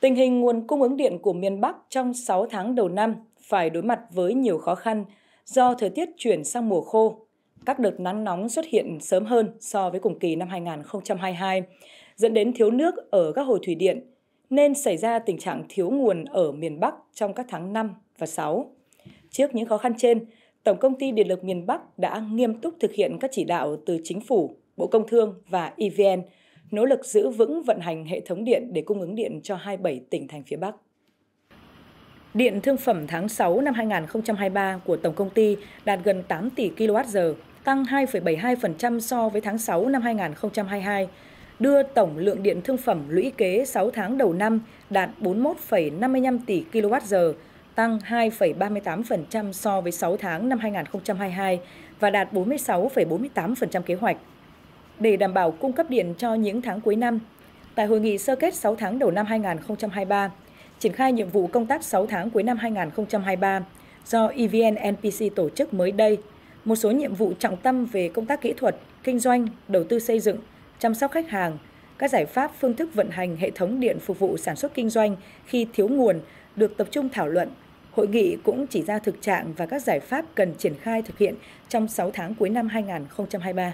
Tình hình nguồn cung ứng điện của miền Bắc trong 6 tháng đầu năm phải đối mặt với nhiều khó khăn do thời tiết chuyển sang mùa khô. Các đợt nắng nóng xuất hiện sớm hơn so với cùng kỳ năm 2022, dẫn đến thiếu nước ở các hồ thủy điện, nên xảy ra tình trạng thiếu nguồn ở miền Bắc trong các tháng 5 và 6. Trước những khó khăn trên, Tổng công ty Điện lực miền Bắc đã nghiêm túc thực hiện các chỉ đạo từ chính phủ, Bộ Công Thương và EVN nỗ lực giữ vững vận hành hệ thống điện để cung ứng điện cho 27 tỉnh thành phía Bắc. Điện thương phẩm tháng 6 năm 2023 của Tổng Công ty đạt gần 8 tỷ kWh, tăng 2,72% so với tháng 6 năm 2022, đưa tổng lượng điện thương phẩm lũy kế 6 tháng đầu năm đạt 41,55 tỷ kWh, tăng 2,38% so với 6 tháng năm 2022 và đạt 46,48% kế hoạch để đảm bảo cung cấp điện cho những tháng cuối năm. Tại hội nghị sơ kết 6 tháng đầu năm 2023, triển khai nhiệm vụ công tác 6 tháng cuối năm 2023 do EVN NPC tổ chức mới đây, một số nhiệm vụ trọng tâm về công tác kỹ thuật, kinh doanh, đầu tư xây dựng, chăm sóc khách hàng, các giải pháp phương thức vận hành hệ thống điện phục vụ sản xuất kinh doanh khi thiếu nguồn được tập trung thảo luận. Hội nghị cũng chỉ ra thực trạng và các giải pháp cần triển khai thực hiện trong 6 tháng cuối năm 2023.